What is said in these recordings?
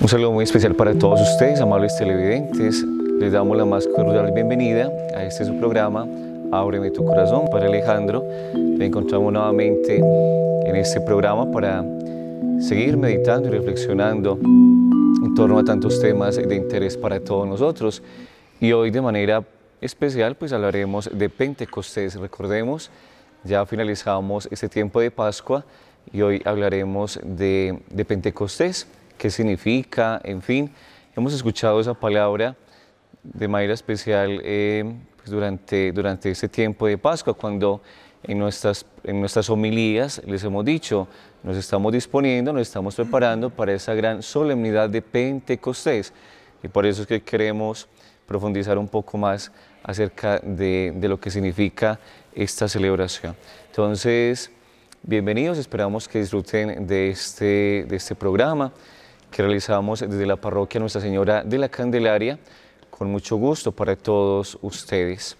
Un saludo muy especial para todos ustedes, amables televidentes. Les damos la más cordial bienvenida a este su programa, Ábreme tu corazón. Para Alejandro, te encontramos nuevamente en este programa para seguir meditando y reflexionando en torno a tantos temas de interés para todos nosotros. Y hoy de manera especial pues hablaremos de Pentecostés. Recordemos, ya finalizamos este tiempo de Pascua y hoy hablaremos de, Pentecostés, qué significa, en fin. Hemos escuchado esa palabra de manera especial eh, pues, durante, durante este tiempo de Pascua, cuando en nuestras, en nuestras homilías les hemos dicho, nos estamos disponiendo, nos estamos preparando para esa gran solemnidad de Pentecostés. Y por eso es que queremos profundizar un poco más acerca de, de lo que significa esta celebración. Entonces, bienvenidos, esperamos que disfruten de este, de este programa que realizamos desde la parroquia Nuestra Señora de la Candelaria, con mucho gusto para todos ustedes.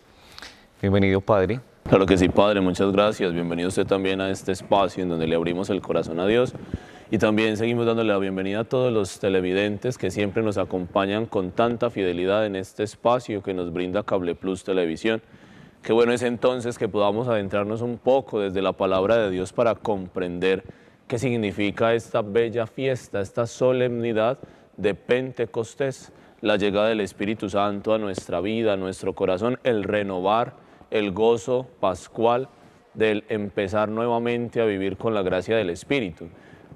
Bienvenido, Padre. Claro que sí, Padre, muchas gracias. Bienvenido usted también a este espacio en donde le abrimos el corazón a Dios. Y también seguimos dándole la bienvenida a todos los televidentes que siempre nos acompañan con tanta fidelidad en este espacio que nos brinda Cable Plus Televisión. Qué bueno es entonces que podamos adentrarnos un poco desde la palabra de Dios para comprender qué significa esta bella fiesta, esta solemnidad de Pentecostés, la llegada del Espíritu Santo a nuestra vida, a nuestro corazón, el renovar el gozo pascual del empezar nuevamente a vivir con la gracia del Espíritu.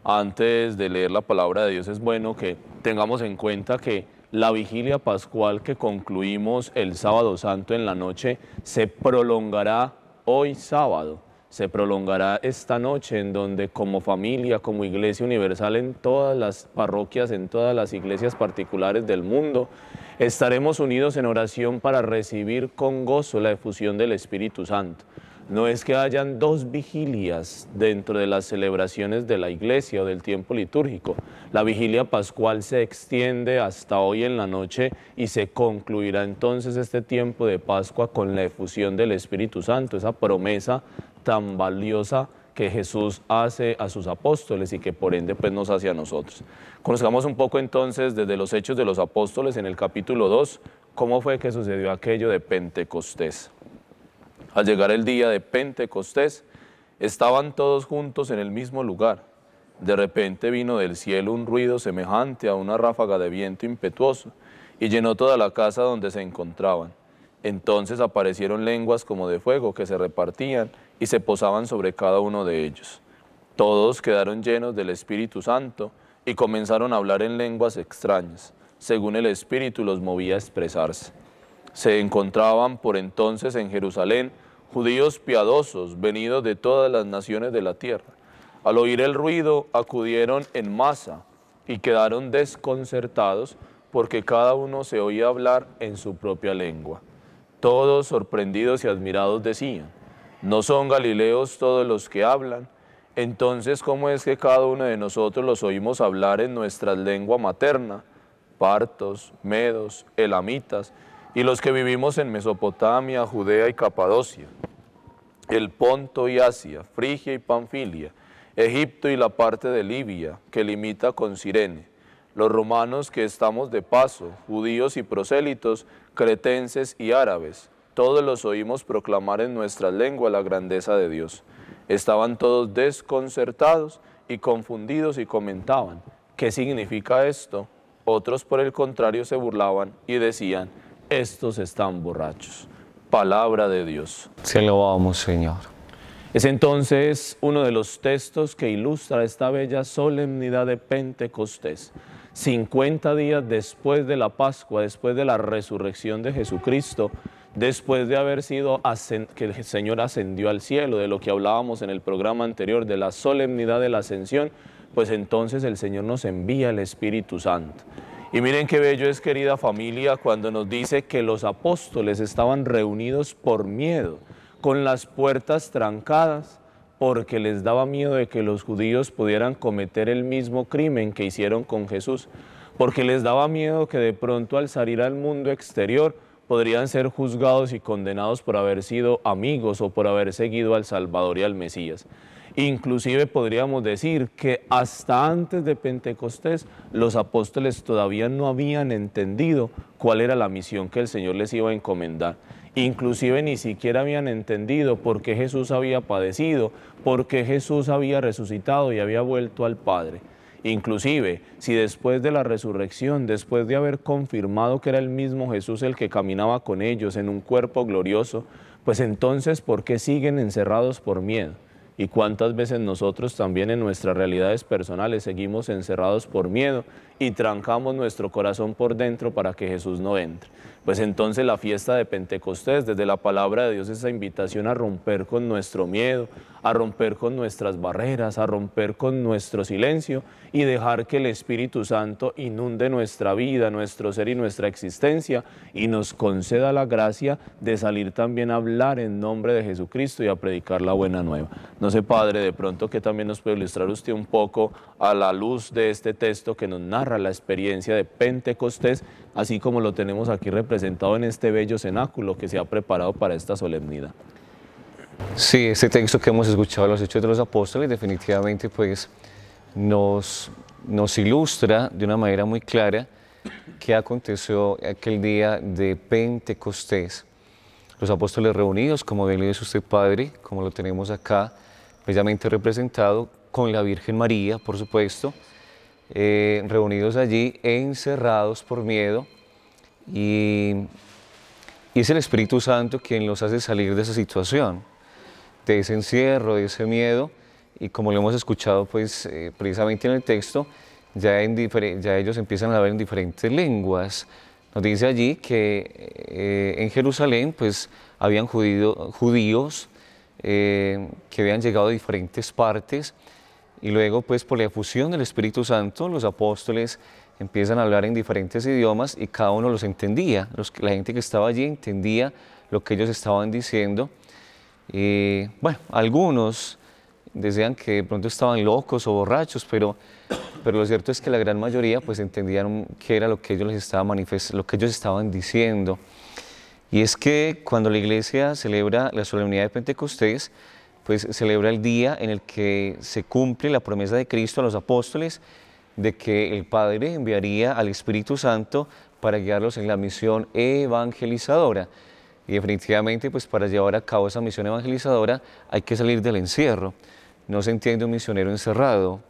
Antes de leer la palabra de Dios es bueno que tengamos en cuenta que la vigilia pascual que concluimos el sábado santo en la noche se prolongará hoy sábado, se prolongará esta noche en donde como familia, como iglesia universal en todas las parroquias, en todas las iglesias particulares del mundo, Estaremos unidos en oración para recibir con gozo la efusión del Espíritu Santo. No es que hayan dos vigilias dentro de las celebraciones de la iglesia o del tiempo litúrgico. La vigilia pascual se extiende hasta hoy en la noche y se concluirá entonces este tiempo de Pascua con la efusión del Espíritu Santo, esa promesa tan valiosa que Jesús hace a sus apóstoles y que por ende pues nos hace a nosotros. Conozcamos un poco entonces desde los hechos de los apóstoles en el capítulo 2 cómo fue que sucedió aquello de Pentecostés. Al llegar el día de Pentecostés, estaban todos juntos en el mismo lugar. De repente vino del cielo un ruido semejante a una ráfaga de viento impetuoso y llenó toda la casa donde se encontraban. Entonces aparecieron lenguas como de fuego que se repartían y se posaban sobre cada uno de ellos. Todos quedaron llenos del Espíritu Santo y comenzaron a hablar en lenguas extrañas, según el Espíritu los movía a expresarse. Se encontraban por entonces en Jerusalén judíos piadosos venidos de todas las naciones de la tierra. Al oír el ruido acudieron en masa y quedaron desconcertados porque cada uno se oía hablar en su propia lengua. Todos sorprendidos y admirados decían, no son galileos todos los que hablan. Entonces, ¿cómo es que cada uno de nosotros los oímos hablar en nuestra lengua materna? Partos, medos, elamitas, y los que vivimos en Mesopotamia, Judea y Capadocia, el Ponto y Asia, Frigia y Panfilia, Egipto y la parte de Libia, que limita con Sirene, los romanos que estamos de paso, judíos y prosélitos, cretenses y árabes, todos los oímos proclamar en nuestra lengua la grandeza de Dios. Estaban todos desconcertados y confundidos y comentaban, ¿qué significa esto? Otros por el contrario se burlaban y decían, estos están borrachos. Palabra de Dios. Se vamos, Señor. Es entonces uno de los textos que ilustra esta bella solemnidad de Pentecostés. 50 días después de la Pascua, después de la resurrección de Jesucristo, después de haber sido que el Señor ascendió al cielo, de lo que hablábamos en el programa anterior, de la solemnidad de la ascensión, pues entonces el Señor nos envía el Espíritu Santo. Y miren qué bello es, querida familia, cuando nos dice que los apóstoles estaban reunidos por miedo, con las puertas trancadas, porque les daba miedo de que los judíos pudieran cometer el mismo crimen que hicieron con Jesús, porque les daba miedo que de pronto al salir al mundo exterior, podrían ser juzgados y condenados por haber sido amigos o por haber seguido al Salvador y al Mesías. Inclusive podríamos decir que hasta antes de Pentecostés los apóstoles todavía no habían entendido cuál era la misión que el Señor les iba a encomendar. Inclusive ni siquiera habían entendido por qué Jesús había padecido, por qué Jesús había resucitado y había vuelto al Padre. Inclusive, si después de la resurrección, después de haber confirmado que era el mismo Jesús el que caminaba con ellos en un cuerpo glorioso, pues entonces, ¿por qué siguen encerrados por miedo? ¿Y cuántas veces nosotros también en nuestras realidades personales seguimos encerrados por miedo y trancamos nuestro corazón por dentro para que Jesús no entre. Pues entonces la fiesta de Pentecostés, desde la palabra de Dios, es esa invitación a romper con nuestro miedo, a romper con nuestras barreras, a romper con nuestro silencio y dejar que el Espíritu Santo inunde nuestra vida, nuestro ser y nuestra existencia y nos conceda la gracia de salir también a hablar en nombre de Jesucristo y a predicar la buena nueva. No sé, Padre, de pronto que también nos puede ilustrar usted un poco a la luz de este texto que nos nace la experiencia de Pentecostés, así como lo tenemos aquí representado en este bello cenáculo que se ha preparado para esta solemnidad. Sí, este texto que hemos escuchado, los Hechos de los Apóstoles, definitivamente pues nos, ilustra de una manera muy clara qué aconteció aquel día de Pentecostés. Los apóstoles reunidos, como bien le dice usted, Padre, como lo tenemos acá, bellamente representado, con la Virgen María, por supuesto, eh, reunidos allí, encerrados por miedo, y, es el Espíritu Santo quien los hace salir de esa situación, de ese encierro, de ese miedo, y como lo hemos escuchado pues eh, precisamente en el texto, ya, ellos empiezan a hablar en diferentes lenguas. Nos dice allí que eh, en Jerusalén pues habían judíos que habían llegado de diferentes partes y luego, pues por la fusión del Espíritu Santo, los apóstoles empiezan a hablar en diferentes idiomas y cada uno los entendía. la gente que estaba allí entendía lo que ellos estaban diciendo. Y, eh, bueno, algunos decían que de pronto estaban locos o borrachos, pero, pero lo cierto es que la gran mayoría pues entendían qué era lo que ellos les estaba lo que ellos estaban diciendo. Y es que cuando la iglesia celebra la solemnidad de Pentecostés, pues celebra el día en el que se cumple la promesa de Cristo a los apóstoles de que el Padre enviaría al Espíritu Santo para guiarlos en la misión evangelizadora. Y definitivamente, pues para llevar a cabo esa misión evangelizadora hay que salir del encierro. No se entiende un misionero encerrado,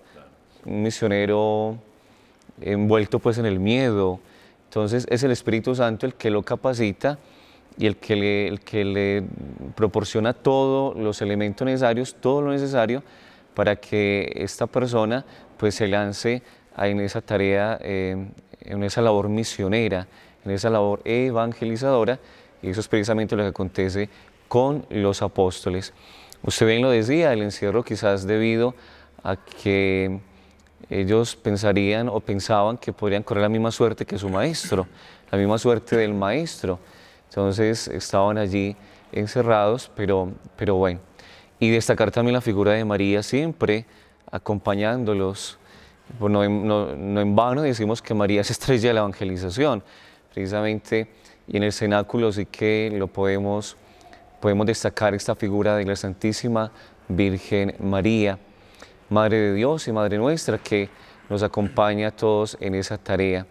un misionero envuelto pues en el miedo. Entonces es el Espíritu Santo el que lo capacita y el que, le, el que le proporciona todos los elementos necesarios, todo lo necesario para que esta persona pues se lance en esa tarea, eh, en esa labor misionera, en esa labor evangelizadora, y eso es precisamente lo que acontece con los apóstoles. Usted bien lo decía, el encierro quizás debido a que ellos pensarían o pensaban que podrían correr la misma suerte que su maestro, la misma suerte del maestro. Entonces estaban allí encerrados, pero, pero bueno. Y destacar también la figura de María siempre acompañándolos. Pues no, en vano decimos que María es estrella de la evangelización, precisamente, y en el cenáculo sí que lo podemos destacar esta figura de la Santísima Virgen María, Madre de Dios y Madre nuestra, que nos acompaña a todos en esa tarea,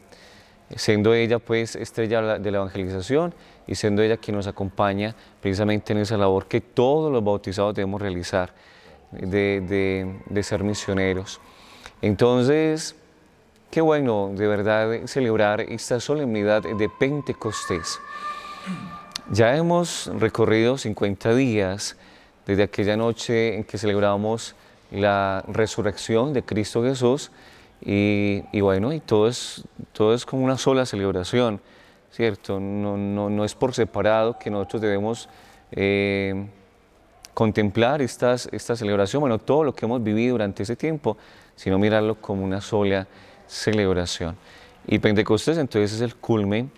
siendo ella pues estrella de la evangelización y siendo ella quien nos acompaña precisamente en esa labor que todos los bautizados debemos realizar, de, ser misioneros. Entonces, qué bueno de verdad celebrar esta solemnidad de Pentecostés. Ya hemos recorrido 50 días desde aquella noche en que celebramos la resurrección de Cristo Jesús y, y bueno, y todo es, todo es como una sola celebración. ¿cierto? No, no, es por separado que nosotros debemos eh, contemplar estas, esta celebración, bueno, todo lo que hemos vivido durante ese tiempo, sino mirarlo como una sola celebración. Y Pentecostés entonces es el culmen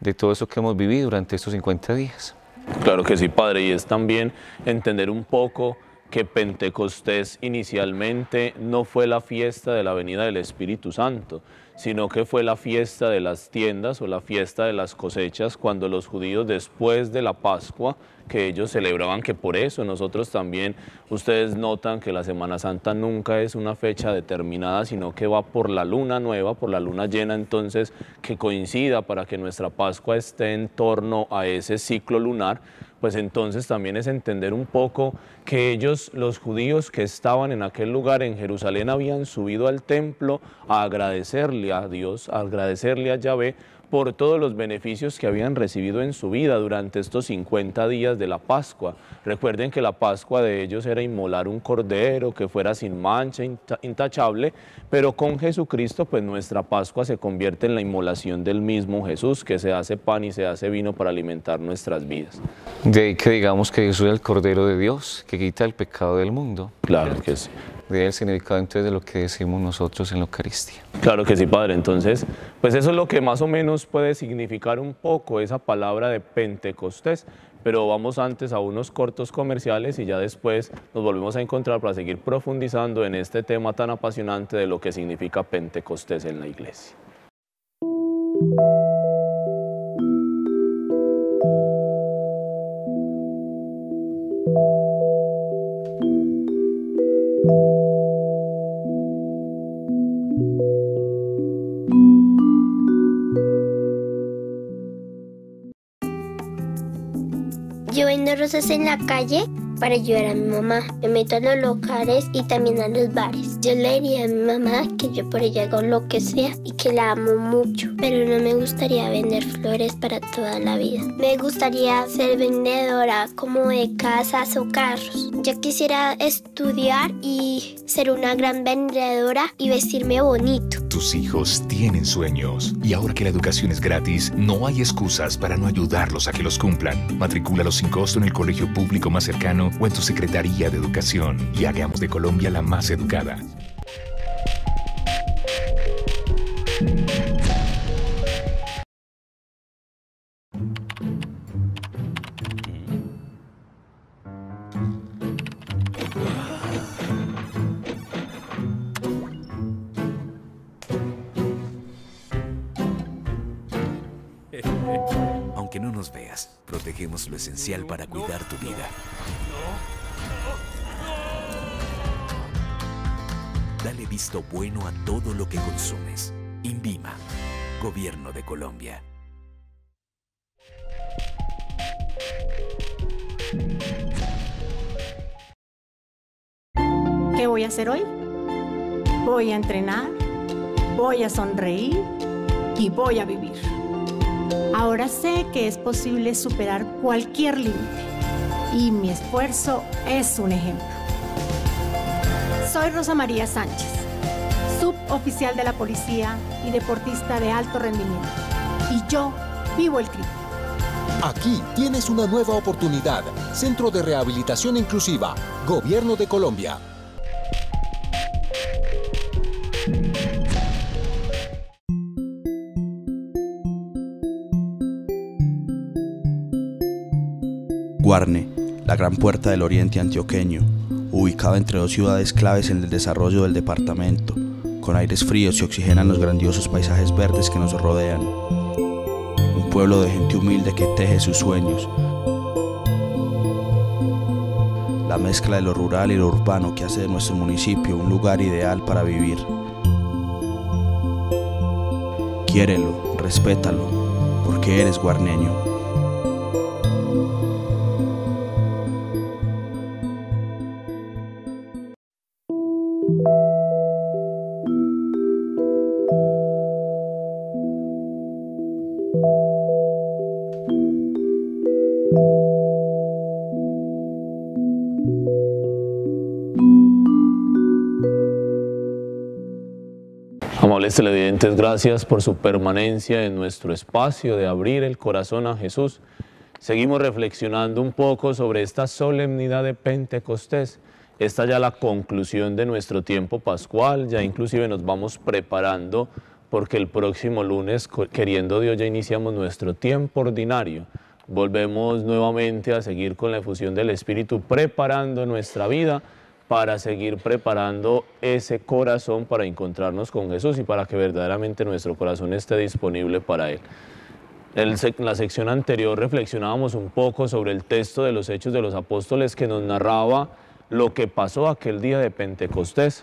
de todo eso que hemos vivido durante estos 50 días. Claro que sí, Padre, y es también entender un poco que Pentecostés inicialmente no fue la fiesta de la venida del Espíritu Santo, sino que fue la fiesta de las tiendas o la fiesta de las cosechas cuando los judíos después de la Pascua, que ellos celebraban que por eso nosotros también, ustedes notan que la Semana Santa nunca es una fecha determinada, sino que va por la luna nueva, por la luna llena, entonces que coincida para que nuestra Pascua esté en torno a ese ciclo lunar, pues entonces también es entender un poco que ellos, los judíos que estaban en aquel lugar en Jerusalén, habían subido al templo a agradecerle a Dios, a agradecerle a Yahvé por todos los beneficios que habían recibido en su vida durante estos 50 días de la Pascua. Recuerden que la Pascua de ellos era inmolar un cordero que fuera sin mancha, intachable, pero con Jesucristo pues nuestra Pascua se convierte en la inmolación del mismo Jesús, que se hace pan y se hace vino para alimentar nuestras vidas. De ahí que digamos que Jesús es el Cordero de Dios, que quita el pecado del mundo. Claro que sí el significado entonces de lo que decimos nosotros en la Eucaristía. Claro que sí, Padre. Entonces, pues eso es lo que más o menos puede significar un poco esa palabra de Pentecostés. Pero vamos antes a unos cortos comerciales y ya después nos volvemos a encontrar para seguir profundizando en este tema tan apasionante de lo que significa Pentecostés en la iglesia. veo rosas en la calle para ayudar a mi mamá. Me meto a los locales y también a los bares. Yo le diría a mi mamá que yo por ella hago lo que sea y que la amo mucho, pero no me gustaría vender flores para toda la vida. Me gustaría ser vendedora como de casas o carros. Yo quisiera estudiar y ser una gran vendedora y vestirme bonito. Tus hijos tienen sueños y ahora que la educación es gratis, no hay excusas para no ayudarlos a que los cumplan. Matricúlalos sin costo en el colegio público más cercano fue tu Secretaría de Educación y hagamos de Colombia la más educada. lo esencial para cuidar tu vida. Dale visto bueno a todo lo que consumes. Invima, Gobierno de Colombia. ¿Qué voy a hacer hoy? Voy a entrenar, voy a sonreír y voy a vivir. Ahora sé que es posible superar cualquier límite y mi esfuerzo es un ejemplo. Soy Rosa María Sánchez, suboficial de la policía y deportista de alto rendimiento. Y yo vivo el crimen. Aquí tienes una nueva oportunidad. Centro de Rehabilitación Inclusiva, Gobierno de Colombia. Guarne, la gran puerta del oriente antioqueño, ubicada entre dos ciudades claves en el desarrollo del departamento. Con aires fríos y oxigenan los grandiosos paisajes verdes que nos rodean. Un pueblo de gente humilde que teje sus sueños. La mezcla de lo rural y lo urbano que hace de nuestro municipio un lugar ideal para vivir. Quiérelo, respétalo, porque eres guarneño. Excelentes televidentes, gracias por su permanencia en nuestro espacio de abrir el corazón a Jesús. Seguimos reflexionando un poco sobre esta solemnidad de Pentecostés. Esta ya la conclusión de nuestro tiempo pascual, ya inclusive nos vamos preparando porque el próximo lunes, queriendo Dios, ya iniciamos nuestro tiempo ordinario. Volvemos nuevamente a seguir con la efusión del Espíritu, preparando nuestra vida para seguir preparando ese corazón para encontrarnos con Jesús y para que verdaderamente nuestro corazón esté disponible para Él. En la sección anterior reflexionábamos un poco sobre el texto de los Hechos de los Apóstoles que nos narraba lo que pasó aquel día de Pentecostés.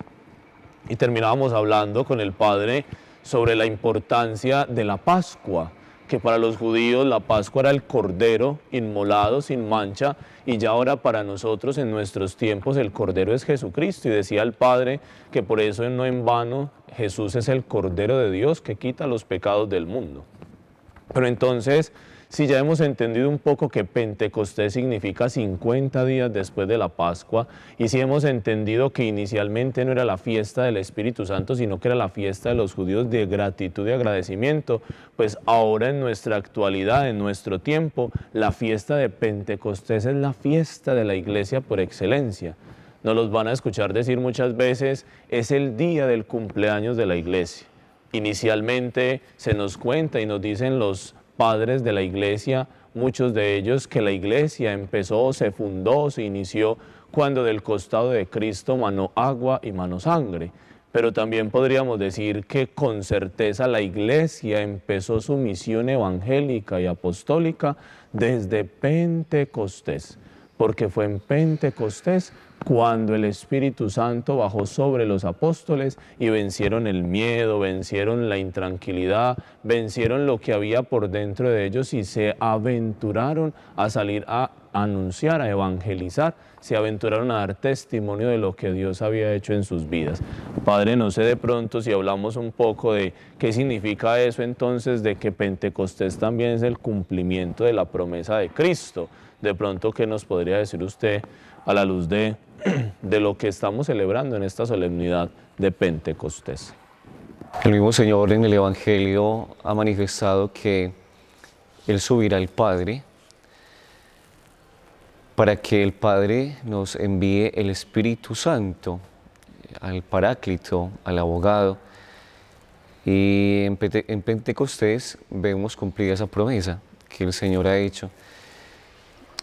Y terminábamos hablando con el Padre sobre la importancia de la Pascua, que para los judíos la Pascua era el Cordero inmolado sin mancha, y ya ahora para nosotros en nuestros tiempos el Cordero es Jesucristo. Y decía el Padre que por eso no en vano Jesús es el Cordero de Dios que quita los pecados del mundo. Pero entonces si ya hemos entendido un poco que Pentecostés significa 50 días después de la Pascua, y si hemos entendido que inicialmente no era la fiesta del Espíritu Santo, sino que era la fiesta de los judíos de gratitud y agradecimiento, pues ahora en nuestra actualidad, en nuestro tiempo, la fiesta de Pentecostés es la fiesta de la iglesia por excelencia nos los van a escuchar decir muchas veces, es el día del cumpleaños de la iglesia. Inicialmente se nos cuenta y nos dicen los padres de la iglesia, muchos de ellos que la iglesia empezó, se fundó, se inició cuando del costado de Cristo manó agua y manó sangre. Pero también podríamos decir que con certeza la iglesia empezó su misión evangélica y apostólica desde Pentecostés porque fue en Pentecostés cuando el Espíritu Santo bajó sobre los apóstoles y vencieron el miedo, vencieron la intranquilidad, vencieron lo que había por dentro de ellos y se aventuraron a salir a anunciar, a evangelizar, se aventuraron a dar testimonio de lo que Dios había hecho en sus vidas. Padre, no sé de pronto si hablamos un poco de qué significa eso entonces de que Pentecostés también es el cumplimiento de la promesa de Cristo de pronto, ¿qué nos podría decir usted a la luz de, de lo que estamos celebrando en esta solemnidad de Pentecostés? El mismo Señor en el Evangelio ha manifestado que Él subirá al Padre para que el Padre nos envíe el Espíritu Santo, al Paráclito, al abogado. Y en Pentecostés vemos cumplida esa promesa que el Señor ha hecho.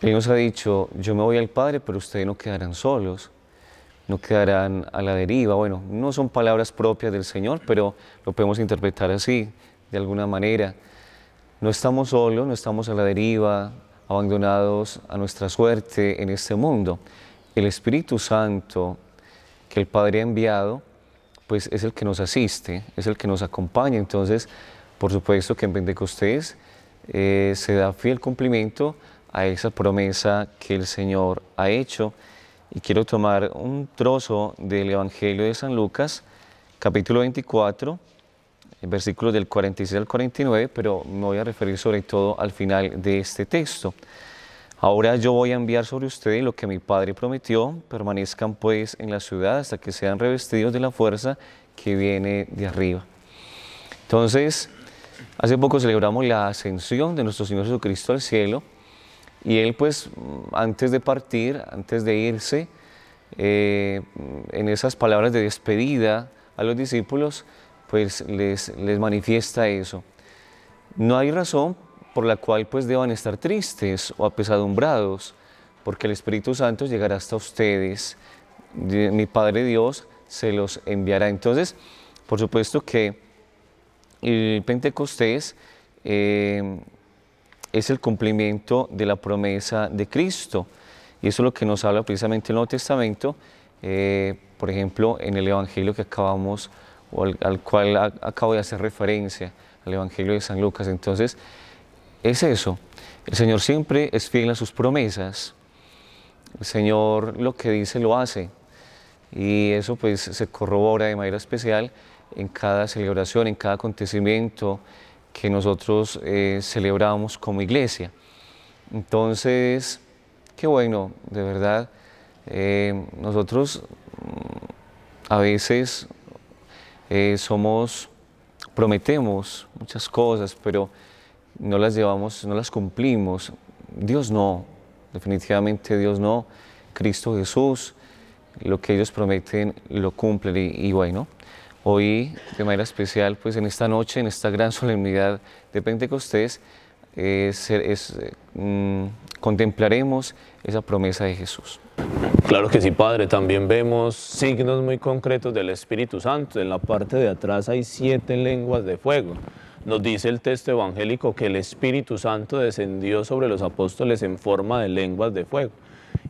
Él nos ha dicho, yo me voy al Padre, pero ustedes no quedarán solos, no quedarán a la deriva. Bueno, no son palabras propias del Señor, pero lo podemos interpretar así, de alguna manera. No estamos solos, no estamos a la deriva, abandonados a nuestra suerte en este mundo. El Espíritu Santo que el Padre ha enviado, pues es el que nos asiste, es el que nos acompaña. Entonces, por supuesto que en que ustedes eh, se da fiel cumplimiento a esa promesa que el Señor ha hecho. Y quiero tomar un trozo del Evangelio de San Lucas, capítulo 24, versículos del 46 al 49, pero me voy a referir sobre todo al final de este texto. Ahora yo voy a enviar sobre ustedes lo que mi Padre prometió, permanezcan pues en la ciudad hasta que sean revestidos de la fuerza que viene de arriba. Entonces, hace poco celebramos la ascensión de nuestro Señor Jesucristo al cielo, y él pues antes de partir, antes de irse, eh, en esas palabras de despedida a los discípulos, pues les, les manifiesta eso. No hay razón por la cual pues deban estar tristes o apesadumbrados, porque el Espíritu Santo llegará hasta ustedes, mi Padre Dios se los enviará. Entonces, por supuesto que el Pentecostés eh, es el cumplimiento de la promesa de Cristo. Y eso es lo que nos habla precisamente el Nuevo Testamento, eh, por ejemplo, en el Evangelio que acabamos, o al, cual acabo de hacer referencia, el Evangelio de San Lucas. Entonces, es eso. El Señor siempre es fiel a sus promesas. El Señor lo que dice lo hace. Y eso pues se corrobora de manera especial en cada celebración, en cada acontecimiento, que nosotros eh, celebramos como iglesia. Entonces, qué bueno, de verdad, eh, nosotros mm, a veces eh, somos, prometemos muchas cosas, pero no las llevamos, no las cumplimos. Dios no, definitivamente Dios no. Cristo Jesús, lo que ellos prometen lo cumplen y, y bueno, Hoy, de manera especial, pues en esta noche, en esta gran solemnidad de Pentecostés, eh, eh, mm, contemplaremos esa promesa de Jesús. Claro que sí, Padre. También vemos signos muy concretos del Espíritu Santo. En la parte de atrás hay siete lenguas de fuego. Nos dice el texto evangélico que el Espíritu Santo descendió sobre los apóstoles en forma de lenguas de fuego.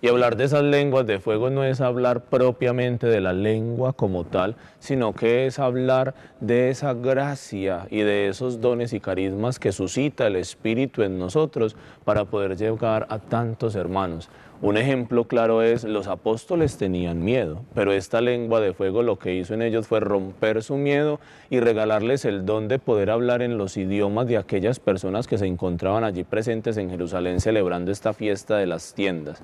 Y hablar de esas lenguas de fuego no es hablar propiamente de la lengua como tal, sino que es hablar de esa gracia y de esos dones y carismas que suscita el Espíritu en nosotros para poder llegar a tantos hermanos. Un ejemplo claro es, los apóstoles tenían miedo, pero esta lengua de fuego lo que hizo en ellos fue romper su miedo y regalarles el don de poder hablar en los idiomas de aquellas personas que se encontraban allí presentes en Jerusalén celebrando esta fiesta de las tiendas.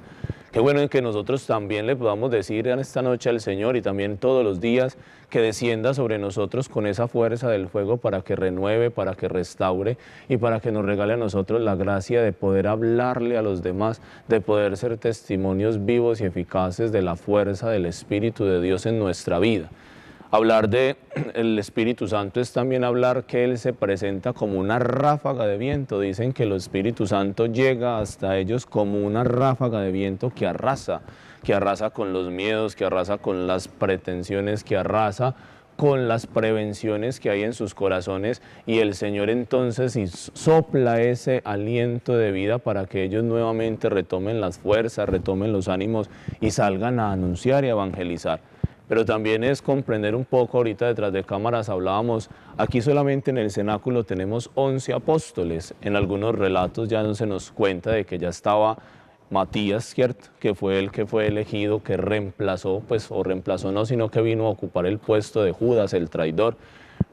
Qué bueno que nosotros también le podamos decir en esta noche al Señor y también todos los días que descienda sobre nosotros con esa fuerza del fuego para que renueve, para que restaure y para que nos regale a nosotros la gracia de poder hablarle a los demás, de poder ser testimonios vivos y eficaces de la fuerza del Espíritu de Dios en nuestra vida. Hablar de el Espíritu Santo es también hablar que Él se presenta como una ráfaga de viento. Dicen que el Espíritu Santo llega hasta ellos como una ráfaga de viento que arrasa, que arrasa con los miedos, que arrasa con las pretensiones, que arrasa con las prevenciones que hay en sus corazones y el Señor entonces sopla ese aliento de vida para que ellos nuevamente retomen las fuerzas, retomen los ánimos y salgan a anunciar y evangelizar pero también es comprender un poco, ahorita detrás de cámaras hablábamos, aquí solamente en el cenáculo tenemos 11 apóstoles, en algunos relatos ya no se nos cuenta de que ya estaba Matías, ¿cierto? Que fue el que fue elegido, que reemplazó, pues, o reemplazó no, sino que vino a ocupar el puesto de Judas, el traidor.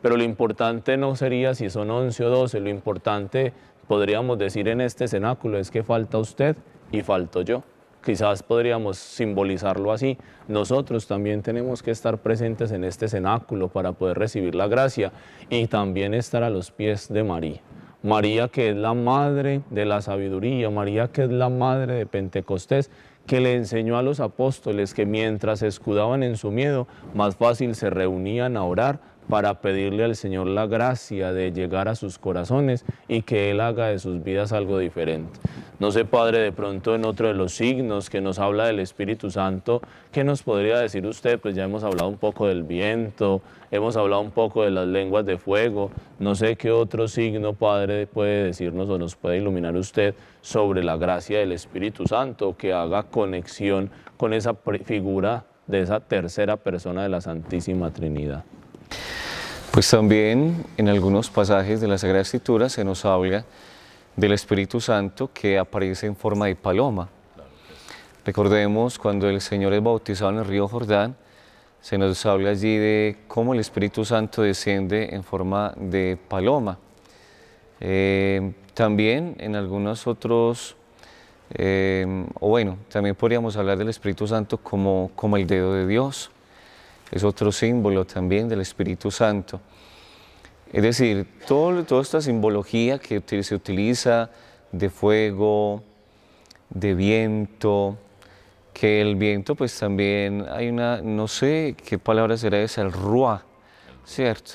Pero lo importante no sería si son 11 o 12, lo importante podríamos decir en este cenáculo es que falta usted y falto yo quizás podríamos simbolizarlo así, nosotros también tenemos que estar presentes en este cenáculo para poder recibir la gracia y también estar a los pies de María. María que es la madre de la sabiduría, María que es la madre de Pentecostés, que le enseñó a los apóstoles que mientras escudaban en su miedo, más fácil se reunían a orar para pedirle al Señor la gracia de llegar a sus corazones y que Él haga de sus vidas algo diferente. No sé, Padre, de pronto en otro de los signos que nos habla del Espíritu Santo, ¿qué nos podría decir usted? Pues ya hemos hablado un poco del viento, hemos hablado un poco de las lenguas de fuego, no sé qué otro signo, Padre, puede decirnos o nos puede iluminar usted sobre la gracia del Espíritu Santo, que haga conexión con esa figura de esa tercera persona de la Santísima Trinidad. Pues también en algunos pasajes de la Sagrada Escritura se nos habla del Espíritu Santo que aparece en forma de paloma. Recordemos cuando el Señor es bautizado en el río Jordán, se nos habla allí de cómo el Espíritu Santo desciende en forma de paloma. Eh, también en algunos otros, eh, o bueno, también podríamos hablar del Espíritu Santo como el dedo de Dios es otro símbolo también del Espíritu Santo. Es decir, toda esta simbología que se utiliza de fuego, de viento, que el viento pues también hay una, no sé qué palabra será esa, el ruá, ¿cierto?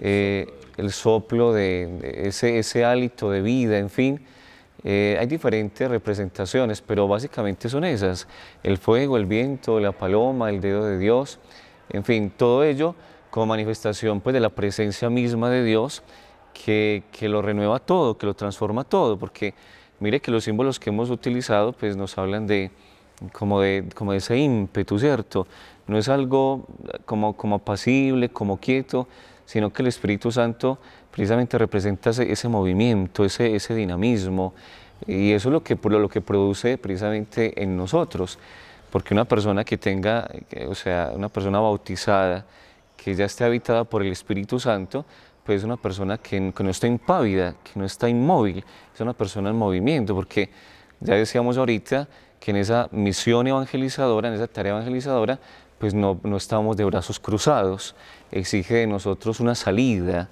Eh, el soplo de, ese, hálito de vida, en fin. Eh, hay diferentes representaciones, pero básicamente son esas, el fuego, el viento, la paloma, el dedo de Dios. En fin, todo ello como manifestación pues, de la presencia misma de Dios que, lo renueva todo, que lo transforma todo, porque mire que los símbolos que hemos utilizado pues, nos hablan de, como ese ímpetu, ¿cierto? No es algo eh, como, como como quieto, sino que el Espíritu Santo precisamente representa ese, movimiento, ese, dinamismo, y eso es lo que, lo que produce precisamente en nosotros porque una persona que tenga, o sea, una persona bautizada, que ya esté habitada por el Espíritu Santo, pues es una persona que, no está impávida, que no está inmóvil, es una persona en movimiento, porque ya decíamos ahorita que en esa misión evangelizadora, en esa tarea evangelizadora, pues no, estamos de brazos cruzados, exige de nosotros una salida,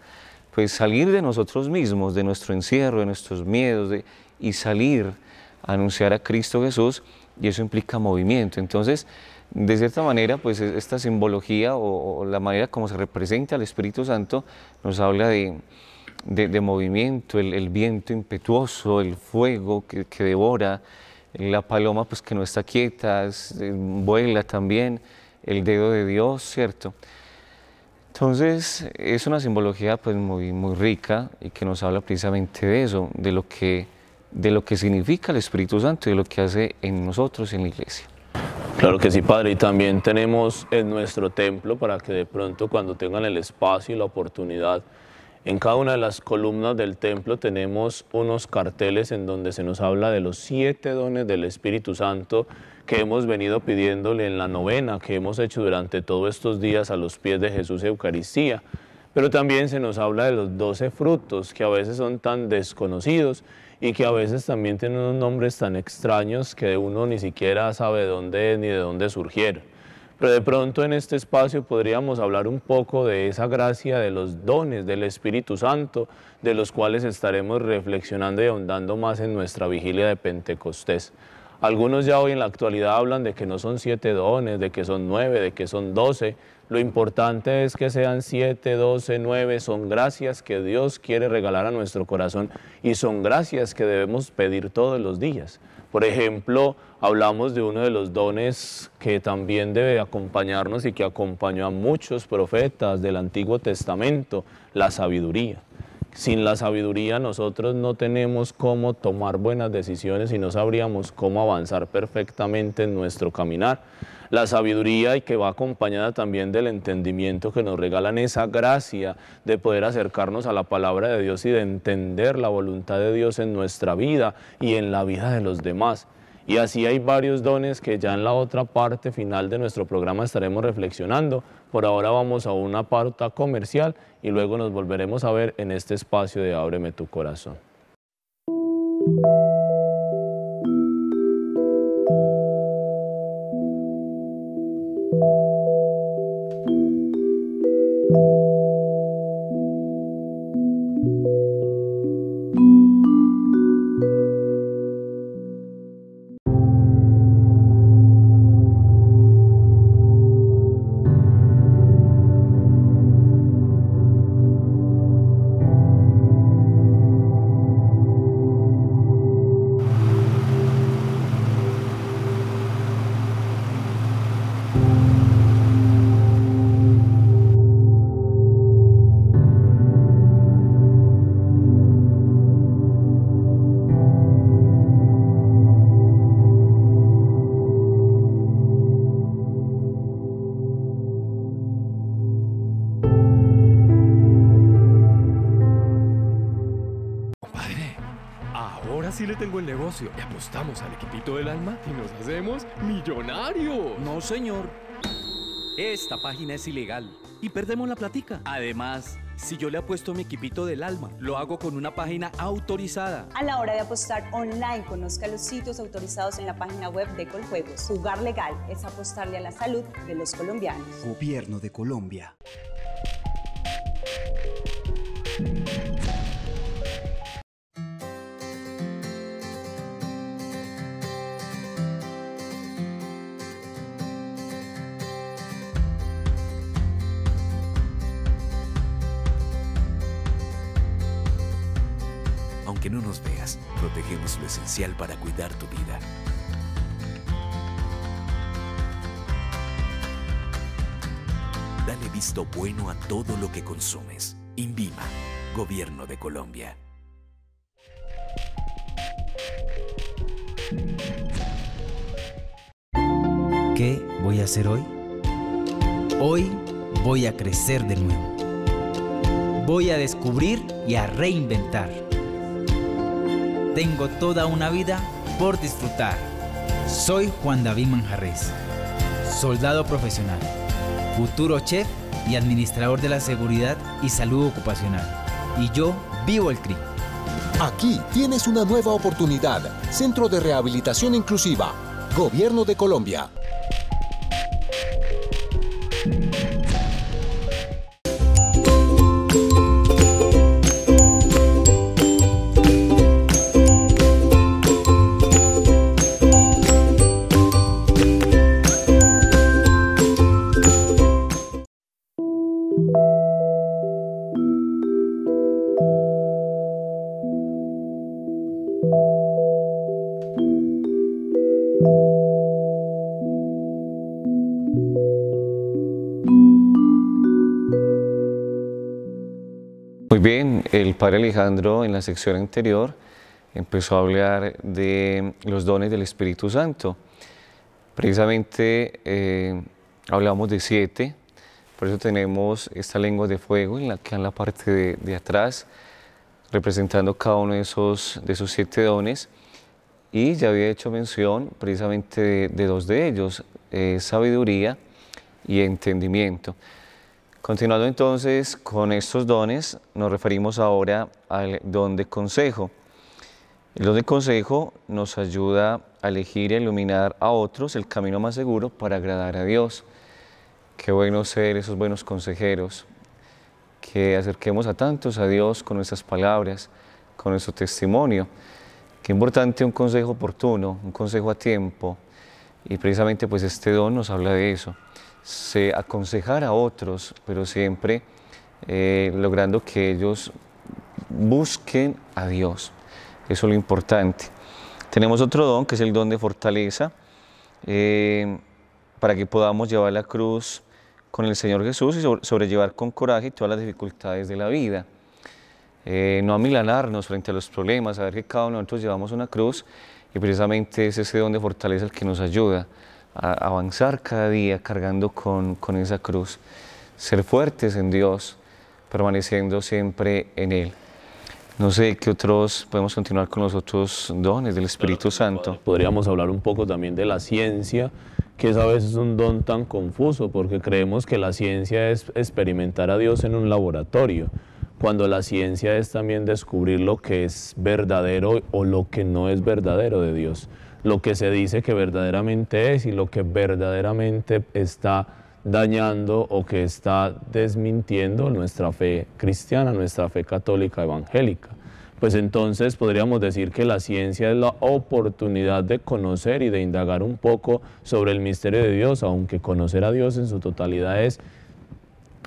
pues salir de nosotros mismos, de nuestro encierro, de nuestros miedos, y salir a anunciar a Cristo Jesús y eso implica movimiento. Entonces, de cierta manera, pues e-, esta simbología o, la manera como se representa al Espíritu Santo nos habla de, movimiento, el, viento impetuoso, el fuego que, devora, la paloma pues que no está quieta, eh, vuela también, el dedo de Dios, ¿cierto? Entonces es una simbología pues muy, muy rica y que nos habla precisamente de eso, de lo que de lo que significa el Espíritu Santo y de lo que hace en nosotros, en la iglesia. Claro que sí, Padre, y también tenemos en nuestro templo para que de pronto cuando tengan el espacio y la oportunidad, en cada una de las columnas del templo tenemos unos carteles en donde se nos habla de los siete dones del Espíritu Santo que hemos venido pidiéndole en la novena que hemos hecho durante todos estos días a los pies de Jesús Eucaristía. Pero también se nos habla de los doce frutos que a veces son tan desconocidos y que a veces también tienen unos nombres tan extraños que uno ni siquiera sabe dónde ni de dónde surgieron. Pero de pronto en este espacio podríamos hablar un poco de esa gracia de los dones del Espíritu Santo, de los cuales estaremos reflexionando y ahondando más en nuestra vigilia de Pentecostés. Algunos ya hoy en la actualidad hablan de que no son siete dones, de que son nueve, de que son doce. Lo importante es que sean siete, doce, nueve. Son gracias que Dios quiere regalar a nuestro corazón y son gracias que debemos pedir todos los días. Por ejemplo, hablamos de uno de los dones que también debe acompañarnos y que acompañó a muchos profetas del Antiguo Testamento, la sabiduría sin la sabiduría nosotros no tenemos cómo tomar buenas decisiones y no sabríamos cómo avanzar perfectamente en nuestro caminar. La sabiduría y que va acompañada también del entendimiento que nos regalan esa gracia de poder acercarnos a la palabra de Dios y de entender la voluntad de Dios en nuestra vida y en la vida de los demás. Y así hay varios dones que ya en la otra parte final de nuestro programa estaremos reflexionando. Por ahora vamos a una pauta comercial y luego nos volveremos a ver en este espacio de Ábreme tu corazón. Le apostamos al equipito del alma y nos hacemos millonarios. No, señor. Esta página es ilegal y perdemos la platica. Además, si yo le apuesto mi equipito del alma, lo hago con una página autorizada. A la hora de apostar online, conozca los sitios autorizados en la página web de Coljuegos. Jugar legal es apostarle a la salud de los colombianos. Gobierno de Colombia. que no nos veas, protegemos lo esencial para cuidar tu vida. Dale visto bueno a todo lo que consumes. Invima, Gobierno de Colombia. ¿Qué voy a hacer hoy? Hoy voy a crecer de nuevo. Voy a descubrir y a reinventar tengo toda una vida por disfrutar. Soy Juan David Manjarres, soldado profesional, futuro chef y administrador de la seguridad y salud ocupacional. Y yo vivo el CRI. Aquí tienes una nueva oportunidad. Centro de Rehabilitación Inclusiva. Gobierno de Colombia. Muy bien, el padre Alejandro en la sección anterior empezó a hablar de los dones del Espíritu Santo. Precisamente eh, hablamos de siete, por eso tenemos esta lengua de fuego en la que en la parte de, atrás, representando cada uno de esos, de esos siete dones y ya había hecho mención precisamente de, dos de ellos, eh, sabiduría y entendimiento. Continuando entonces con estos dones, nos referimos ahora al don de consejo. El don de consejo nos ayuda a elegir y iluminar a otros el camino más seguro para agradar a Dios. Qué bueno ser esos buenos consejeros, que acerquemos a tantos a Dios con nuestras palabras, con nuestro testimonio. Qué importante un consejo oportuno, un consejo a tiempo. Y precisamente pues este don nos habla de eso. Se aconsejar a otros, pero siempre eh, logrando que ellos busquen a Dios. Eso es lo importante. Tenemos otro don que es el don de fortaleza eh, para que podamos llevar la cruz con el Señor Jesús y sobrellevar con coraje todas las dificultades de la vida. Eh, no amilanarnos frente a los problemas, saber que cada uno de nosotros llevamos una cruz y precisamente es ese don de fortaleza el que nos ayuda a avanzar cada día cargando con, con esa cruz, ser fuertes en Dios, permaneciendo siempre en Él. No sé qué otros podemos continuar con los otros dones del Espíritu Santo. Podríamos hablar un poco también de la ciencia, que es a veces un don tan confuso, porque creemos que la ciencia es experimentar a Dios en un laboratorio cuando la ciencia es también descubrir lo que es verdadero o lo que no es verdadero de Dios, lo que se dice que verdaderamente es y lo que verdaderamente está dañando o que está desmintiendo nuestra fe cristiana, nuestra fe católica evangélica. Pues entonces podríamos decir que la ciencia es la oportunidad de conocer y de indagar un poco sobre el misterio de Dios, aunque conocer a Dios en su totalidad es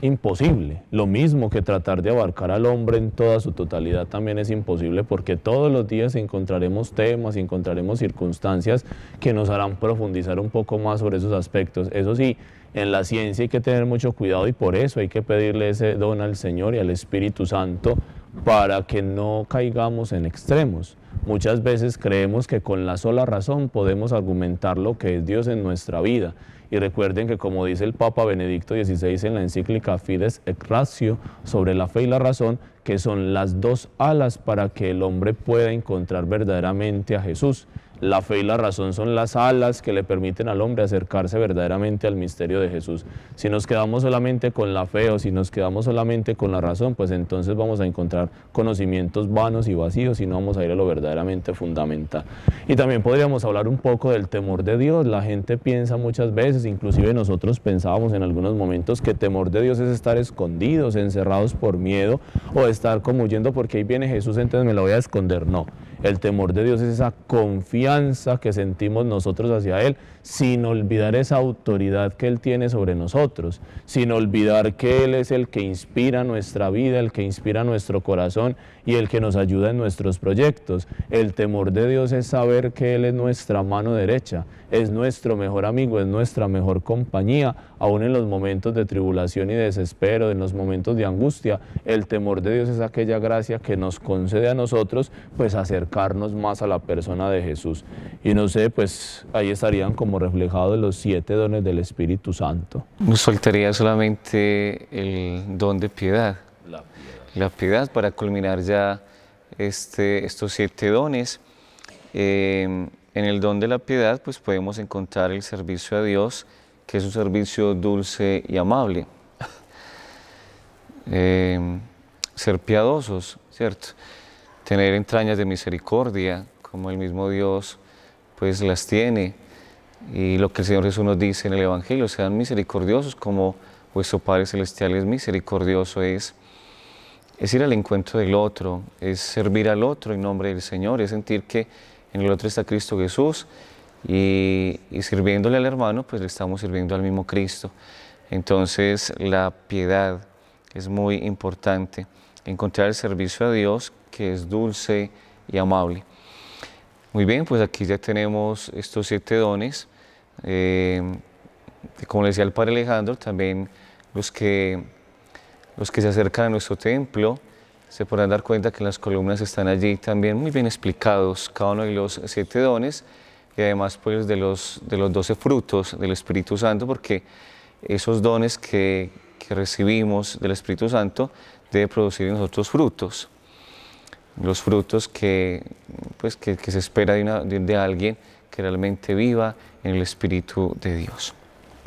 imposible. Lo mismo que tratar de abarcar al hombre en toda su totalidad también es imposible porque todos los días encontraremos temas, encontraremos circunstancias que nos harán profundizar un poco más sobre esos aspectos. Eso sí, en la ciencia hay que tener mucho cuidado y por eso hay que pedirle ese don al Señor y al Espíritu Santo para que no caigamos en extremos. Muchas veces creemos que con la sola razón podemos argumentar lo que es Dios en nuestra vida. Y recuerden que como dice el Papa Benedicto XVI en la encíclica Fides et Ratio sobre la fe y la razón, que son las dos alas para que el hombre pueda encontrar verdaderamente a Jesús. La fe y la razón son las alas que le permiten al hombre acercarse verdaderamente al misterio de Jesús. Si nos quedamos solamente con la fe o si nos quedamos solamente con la razón, pues entonces vamos a encontrar conocimientos vanos y vacíos y no vamos a ir a lo verdaderamente fundamental. Y también podríamos hablar un poco del temor de Dios. La gente piensa muchas veces, inclusive nosotros pensábamos en algunos momentos que temor de Dios es estar escondidos, encerrados por miedo o estar como huyendo porque ahí viene Jesús, entonces me lo voy a esconder. No. El temor de Dios es esa confianza que sentimos nosotros hacia Él sin olvidar esa autoridad que Él tiene sobre nosotros, sin olvidar que Él es el que inspira nuestra vida, el que inspira nuestro corazón y el que nos ayuda en nuestros proyectos. El temor de Dios es saber que Él es nuestra mano derecha, es nuestro mejor amigo, es nuestra mejor compañía, aún en los momentos de tribulación y desespero, en los momentos de angustia. El temor de Dios es aquella gracia que nos concede a nosotros, pues acercarnos más a la persona de Jesús. Y no sé, pues ahí estarían como reflejado en los siete dones del Espíritu Santo. Nos faltaría solamente el don de piedad. La piedad, la piedad para culminar ya este, estos siete dones. Eh, en el don de la piedad pues podemos encontrar el servicio a Dios, que es un servicio dulce y amable. Eh, ser piadosos, ¿cierto? Tener entrañas de misericordia, como el mismo Dios pues las tiene y lo que el Señor Jesús nos dice en el Evangelio, sean misericordiosos como vuestro Padre Celestial es misericordioso, es, es ir al encuentro del otro, es servir al otro en nombre del Señor, es sentir que en el otro está Cristo Jesús y, y sirviéndole al hermano, pues le estamos sirviendo al mismo Cristo. Entonces la piedad es muy importante, encontrar el servicio a Dios que es dulce y amable. Muy bien, pues aquí ya tenemos estos siete dones. Eh, como decía el padre Alejandro, también los que, los que se acercan a nuestro templo se podrán dar cuenta que las columnas están allí también muy bien explicados, cada uno de los siete dones y además pues de los, de los 12 frutos del Espíritu Santo, porque esos dones que, que recibimos del Espíritu Santo debe producir en nosotros frutos, los frutos que, pues, que, que se espera de, una, de alguien que realmente viva en el Espíritu de Dios.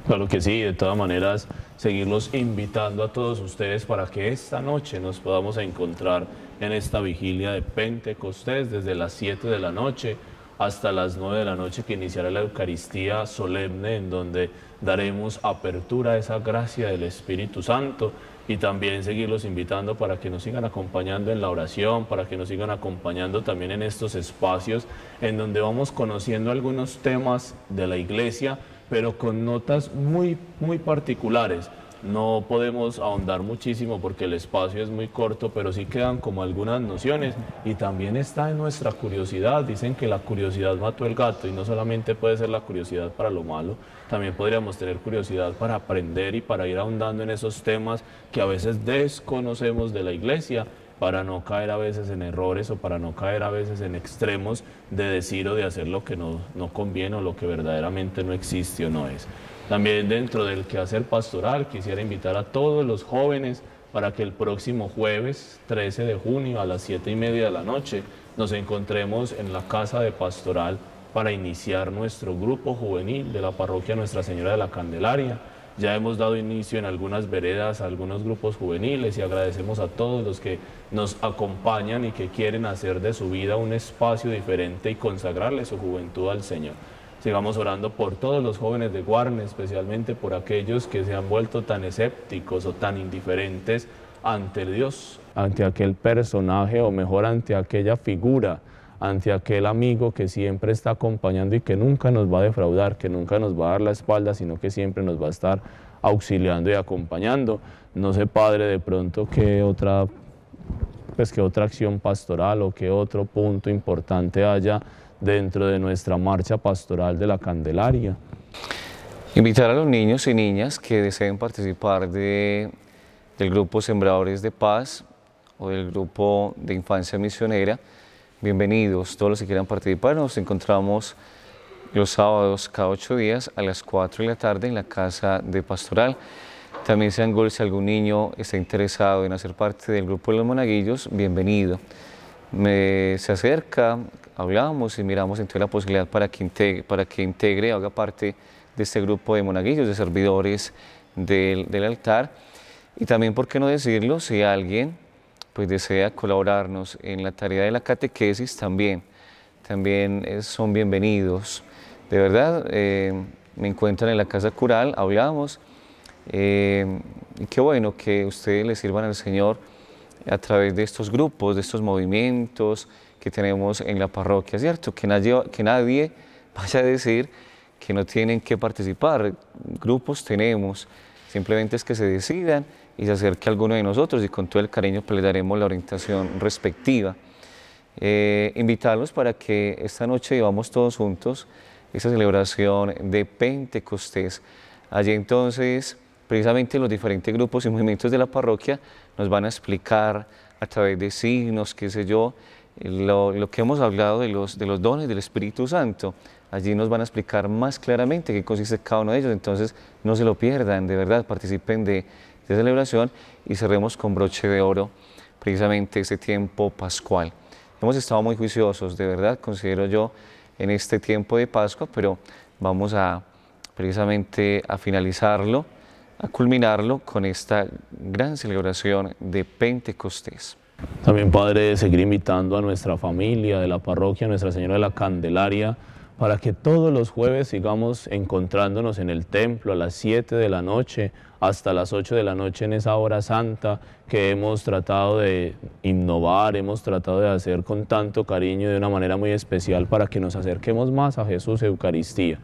Claro que sí, de todas maneras, seguirlos invitando a todos ustedes para que esta noche nos podamos encontrar en esta vigilia de Pentecostés desde las 7 de la noche hasta las 9 de la noche que iniciará la Eucaristía solemne en donde daremos apertura a esa gracia del Espíritu Santo y también seguirlos invitando para que nos sigan acompañando en la oración, para que nos sigan acompañando también en estos espacios en donde vamos conociendo algunos temas de la iglesia, pero con notas muy, muy particulares no podemos ahondar muchísimo porque el espacio es muy corto, pero sí quedan como algunas nociones y también está en nuestra curiosidad. Dicen que la curiosidad mató el gato y no solamente puede ser la curiosidad para lo malo, también podríamos tener curiosidad para aprender y para ir ahondando en esos temas que a veces desconocemos de la iglesia para no caer a veces en errores o para no caer a veces en extremos de decir o de hacer lo que no, no conviene o lo que verdaderamente no existe o no es. También dentro del quehacer pastoral quisiera invitar a todos los jóvenes para que el próximo jueves 13 de junio a las 7 y media de la noche nos encontremos en la Casa de Pastoral para iniciar nuestro grupo juvenil de la parroquia Nuestra Señora de la Candelaria. Ya hemos dado inicio en algunas veredas a algunos grupos juveniles y agradecemos a todos los que nos acompañan y que quieren hacer de su vida un espacio diferente y consagrarle su juventud al Señor. Sigamos orando por todos los jóvenes de Guarne, especialmente por aquellos que se han vuelto tan escépticos o tan indiferentes ante Dios, ante aquel personaje o mejor ante aquella figura, ante aquel amigo que siempre está acompañando y que nunca nos va a defraudar, que nunca nos va a dar la espalda, sino que siempre nos va a estar auxiliando y acompañando. No sé, padre, de pronto qué otra, pues, qué otra acción pastoral o que otro punto importante haya dentro de nuestra marcha pastoral de la Candelaria. Invitar a los niños y niñas que deseen participar de, del grupo Sembradores de Paz o del grupo de Infancia Misionera, bienvenidos todos los que quieran participar. Nos encontramos los sábados cada ocho días a las 4 de la tarde en la Casa de Pastoral. También sean gol si algún niño está interesado en hacer parte del grupo de los monaguillos, bienvenido. Me, se acerca hablamos y miramos entonces la posibilidad para que integre, para que integre haga parte de este grupo de monaguillos, de servidores del, altar. Y también, ¿por qué no decirlo? Si alguien pues, desea colaborarnos en la tarea de la catequesis, también, también eh, son bienvenidos. De verdad, eh, me encuentran en la casa cural, hablamos. Eh, y qué bueno que ustedes le sirvan al Señor a través de estos grupos, de estos movimientos, que tenemos en la parroquia, ¿cierto? Que nadie, que nadie vaya a decir que no tienen que participar. Grupos tenemos, simplemente es que se decidan y se acerque a alguno de nosotros y con todo el cariño les pues, daremos la orientación respectiva. Eh, invitarlos para que esta noche llevamos todos juntos esa celebración de Pentecostés. Allí entonces, precisamente los diferentes grupos y movimientos de la parroquia nos van a explicar a través de signos, qué sé yo, lo, que hemos hablado de los, dones del Espíritu Santo. Allí nos van a explicar más claramente qué consiste cada uno de ellos. Entonces, no se lo pierdan, de verdad, participen de, de celebración y cerremos con broche de oro precisamente ese tiempo pascual. Hemos estado muy juiciosos, de verdad, considero yo, en este tiempo de Pascua, pero vamos a precisamente a finalizarlo, a culminarlo con esta gran celebración de Pentecostés. También, Padre, seguir invitando a nuestra familia de la parroquia, Nuestra Señora de la Candelaria, para que todos los jueves sigamos encontrándonos en el templo a las 7 de la noche hasta las 8 de la noche en esa hora santa que hemos tratado de innovar, hemos tratado de hacer con tanto cariño de una manera muy especial para que nos acerquemos más a Jesús Eucaristía.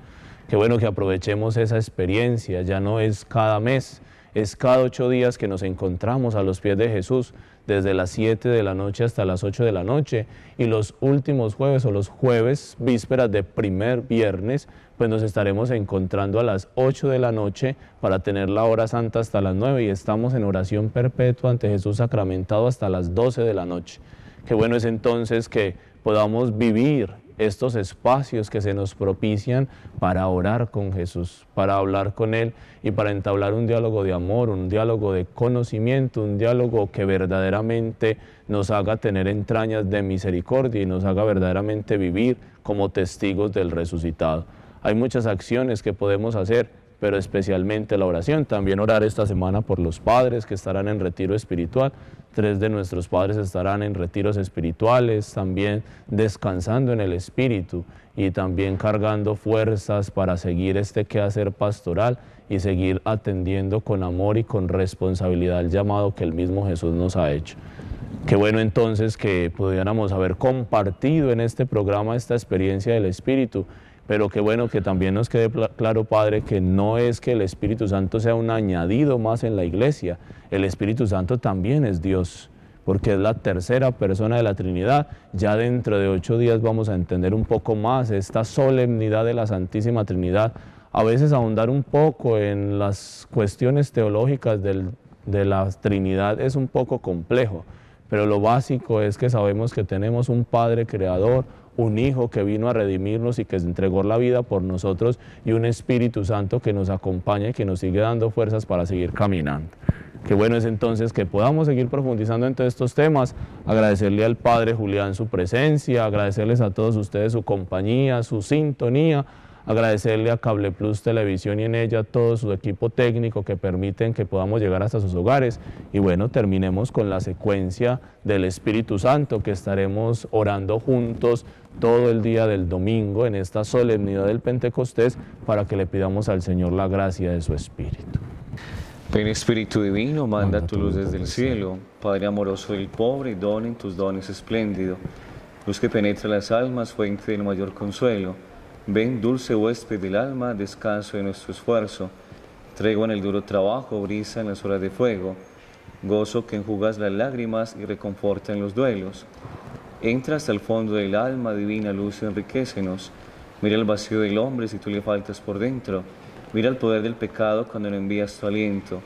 Qué bueno que aprovechemos esa experiencia, ya no es cada mes, es cada ocho días que nos encontramos a los pies de Jesús desde las 7 de la noche hasta las 8 de la noche y los últimos jueves o los jueves vísperas de primer viernes, pues nos estaremos encontrando a las 8 de la noche para tener la hora santa hasta las 9 y estamos en oración perpetua ante Jesús sacramentado hasta las 12 de la noche. Qué bueno es entonces que podamos vivir estos espacios que se nos propician para orar con Jesús, para hablar con Él y para entablar un diálogo de amor, un diálogo de conocimiento, un diálogo que verdaderamente nos haga tener entrañas de misericordia y nos haga verdaderamente vivir como testigos del resucitado. Hay muchas acciones que podemos hacer pero especialmente la oración. También orar esta semana por los padres que estarán en retiro espiritual. Tres de nuestros padres estarán en retiros espirituales, también descansando en el espíritu y también cargando fuerzas para seguir este quehacer pastoral y seguir atendiendo con amor y con responsabilidad el llamado que el mismo Jesús nos ha hecho. Qué bueno entonces que pudiéramos haber compartido en este programa esta experiencia del Espíritu pero qué bueno que también nos quede claro, Padre, que no es que el Espíritu Santo sea un añadido más en la iglesia. El Espíritu Santo también es Dios, porque es la tercera persona de la Trinidad. Ya dentro de ocho días vamos a entender un poco más esta solemnidad de la Santísima Trinidad. A veces ahondar un poco en las cuestiones teológicas de la Trinidad es un poco complejo, pero lo básico es que sabemos que tenemos un Padre Creador, un Hijo que vino a redimirnos y que se entregó la vida por nosotros y un Espíritu Santo que nos acompaña y que nos sigue dando fuerzas para seguir caminando. Qué bueno es entonces que podamos seguir profundizando en todos estos temas, agradecerle al Padre Julián su presencia, agradecerles a todos ustedes su compañía, su sintonía agradecerle a Cable Plus Televisión y en ella todo su equipo técnico que permiten que podamos llegar hasta sus hogares. Y bueno, terminemos con la secuencia del Espíritu Santo que estaremos orando juntos todo el día del domingo en esta solemnidad del Pentecostés para que le pidamos al Señor la gracia de su Espíritu. Ven Espíritu Divino, manda, tu luz desde el cielo. Padre amoroso del pobre, don tus dones espléndido. Luz que penetra las almas, fuente del mayor consuelo Ven, dulce huésped del alma, descanso en nuestro esfuerzo, tregua en el duro trabajo, brisa en las horas de fuego, gozo que enjugas las lágrimas y reconforta en los duelos. Entra hasta el fondo del alma, divina luz, enriquecenos. Mira el vacío del hombre si tú le faltas por dentro. Mira el poder del pecado cuando no envías tu aliento.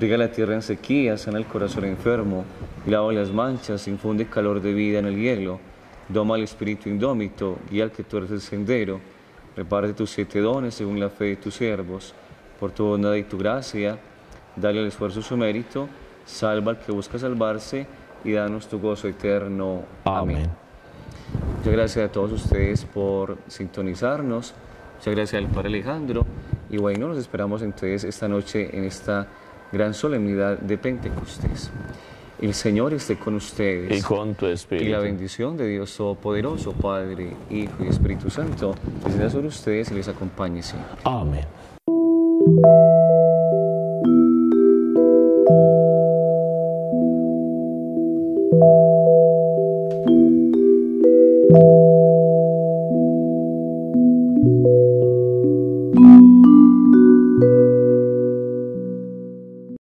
Riga la tierra en sequía, sana el corazón enfermo, lava las manchas, infunde calor de vida en el hielo. Doma al espíritu indómito, guía al que eres el sendero, reparte tus siete dones según la fe de tus siervos, por tu bondad y tu gracia, dale el esfuerzo su mérito, salva al que busca salvarse y danos tu gozo eterno. Amén. Muchas gracias a todos ustedes por sintonizarnos, muchas gracias al Padre Alejandro y bueno, nos esperamos entonces esta noche en esta gran solemnidad de Pentecostés. El Señor esté con ustedes. Y con tu espíritu. Y la bendición de Dios Todopoderoso, Padre, Hijo y Espíritu Santo, descienda sobre ustedes y les acompañe siempre. Amén.